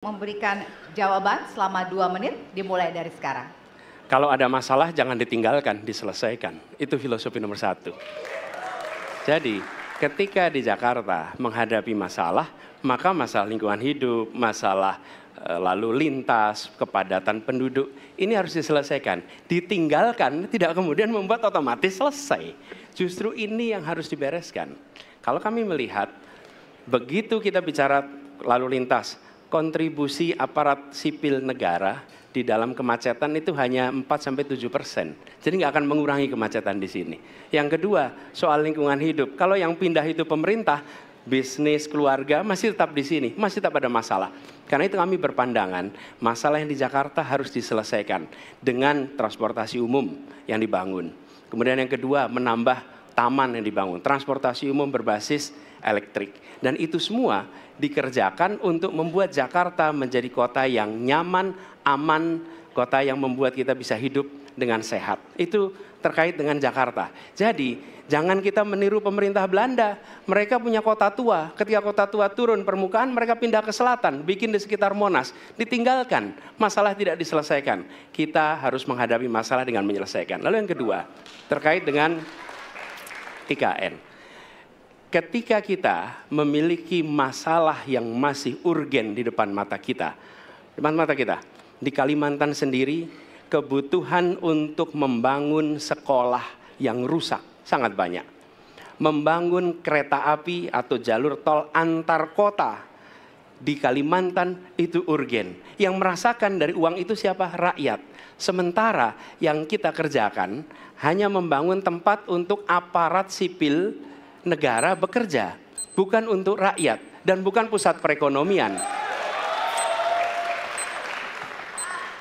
memberikan jawaban selama dua menit dimulai dari sekarang. Kalau ada masalah jangan ditinggalkan, diselesaikan. Itu filosofi nomor satu. Jadi ketika di Jakarta menghadapi masalah, maka masalah lingkungan hidup, masalah eh, lalu lintas, kepadatan penduduk, ini harus diselesaikan. Ditinggalkan tidak kemudian membuat otomatis selesai. Justru ini yang harus dibereskan. Kalau kami melihat, begitu kita bicara lalu lintas, kontribusi aparat sipil negara di dalam kemacetan itu hanya 4 sampai 7 persen. Jadi nggak akan mengurangi kemacetan di sini. Yang kedua, soal lingkungan hidup. Kalau yang pindah itu pemerintah, bisnis, keluarga masih tetap di sini, masih tetap ada masalah. Karena itu kami berpandangan masalah yang di Jakarta harus diselesaikan dengan transportasi umum yang dibangun. Kemudian yang kedua, menambah taman yang dibangun, transportasi umum berbasis elektrik. Dan itu semua dikerjakan untuk membuat Jakarta menjadi kota yang nyaman, aman, kota yang membuat kita bisa hidup dengan sehat. Itu terkait dengan Jakarta. Jadi jangan kita meniru pemerintah Belanda. Mereka punya kota tua. Ketika kota tua turun permukaan mereka pindah ke selatan. Bikin di sekitar Monas. Ditinggalkan. Masalah tidak diselesaikan. Kita harus menghadapi masalah dengan menyelesaikan. Lalu yang kedua terkait dengan 3 Ketika kita memiliki masalah yang masih urgen di depan mata kita, di depan mata kita, di Kalimantan sendiri kebutuhan untuk membangun sekolah yang rusak sangat banyak. Membangun kereta api atau jalur tol antar kota di Kalimantan itu urgen. Yang merasakan dari uang itu siapa? Rakyat. Sementara yang kita kerjakan hanya membangun tempat untuk aparat sipil negara bekerja, bukan untuk rakyat dan bukan pusat perekonomian.